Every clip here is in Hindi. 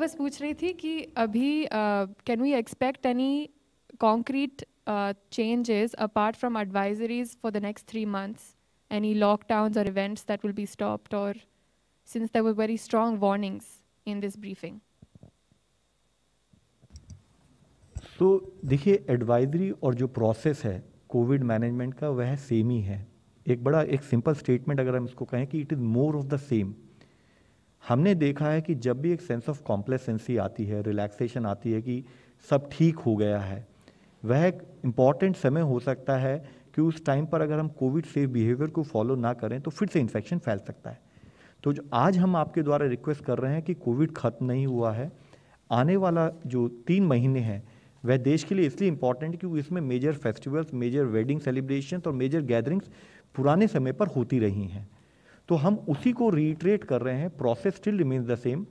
बस पूछ रही थी कि अभी can we expect any concrete changes apart from advisories for the next three months any lockdown और events that will be stopped और since they were very strong warnings in this briefing तो देखिए एडवाइजरी और जो प्रोसेस है कोविड मैनेजमेंट का वह सेम ही है एक बड़ा एक सिंपल स्टेटमेंट अगर हम इसको कहें कि it is more of the same हमने देखा है कि जब भी एक सेंस ऑफ कॉम्प्लेसेंसी आती है रिलैक्सेशन आती है कि सब ठीक हो गया है वह एक इम्पॉर्टेंट समय हो सकता है कि उस टाइम पर अगर हम कोविड सेफ बिहेवियर को फॉलो ना करें तो फिर से इन्फेक्शन फैल सकता है तो जो आज हम आपके द्वारा रिक्वेस्ट कर रहे हैं कि कोविड ख़त्म नहीं हुआ है आने वाला जो तीन महीने हैं वह देश के लिए इसलिए इम्पॉर्टेंट क्योंकि इसमें major festivals major wedding celebration और मेजर गैदरिंग्स पुराने समय पर होती रही हैं तो हम उसी को रिट्रेट कर रहे हैं process still remains the same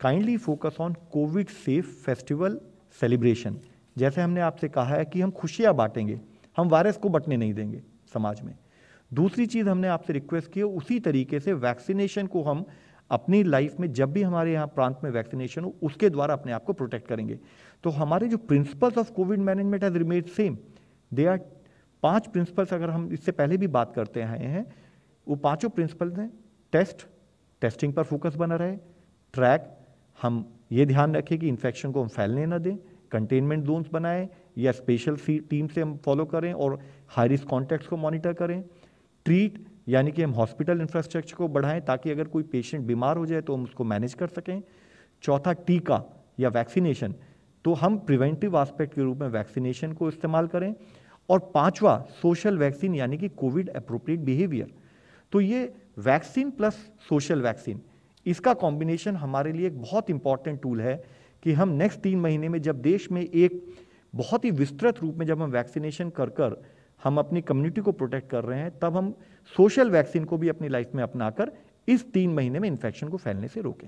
kindly focus on covid safe festival celebration जैसे हमने आपसे कहा है कि हम खुशियाँ बांटेंगे हम वायरस को बटने नहीं देंगे समाज में दूसरी चीज़ हमने आपसे रिक्वेस्ट की है उसी तरीके से वैक्सीनेशन को हम अपनी लाइफ में जब भी हमारे यहाँ प्रांत में वैक्सीनेशन हो उसके द्वारा अपने आप को प्रोटेक्ट करेंगे तो हमारे जो principles of covid management has remained same they are पांच प्रिंसिपल्स अगर हम इससे पहले भी बात करते आए हैं वो पांचों प्रिंसिपल हैं टेस्ट टेस्टिंग पर फोकस बना रहे ट्रैक हम ये ध्यान रखें कि इन्फेक्शन को हम फैलने ना दें कंटेनमेंट जोन्स बनाएं या स्पेशल टीम से हम फॉलो करें और हाई रिस्क कॉन्टैक्ट्स को मॉनिटर करें ट्रीट यानी कि हम हॉस्पिटल इंफ्रास्ट्रक्चर को बढ़ाएं ताकि अगर कोई पेशेंट बीमार हो जाए तो हम उसको मैनेज कर सकें चौथा टीका या वैक्सीनेशन तो हम प्रिवेंटिव आस्पेक्ट के रूप में वैक्सीनेशन को इस्तेमाल करें और पांचवा सोशल वैक्सीन यानी कि कोविड अप्रोप्रिएट बिहेवियर तो ये वैक्सीन प्लस सोशल वैक्सीन इसका कॉम्बिनेशन हमारे लिए एक बहुत इंपॉर्टेंट टूल है कि हम नेक्स्ट तीन महीने में जब देश में एक बहुत ही विस्तृत रूप में जब हम वैक्सीनेशन कर कर हम अपनी कम्युनिटी को प्रोटेक्ट कर रहे हैं तब हम सोशल वैक्सीन को भी अपनी लाइफ में अपनाकर इस तीन महीने में इन्फेक्शन को फैलने से रोकें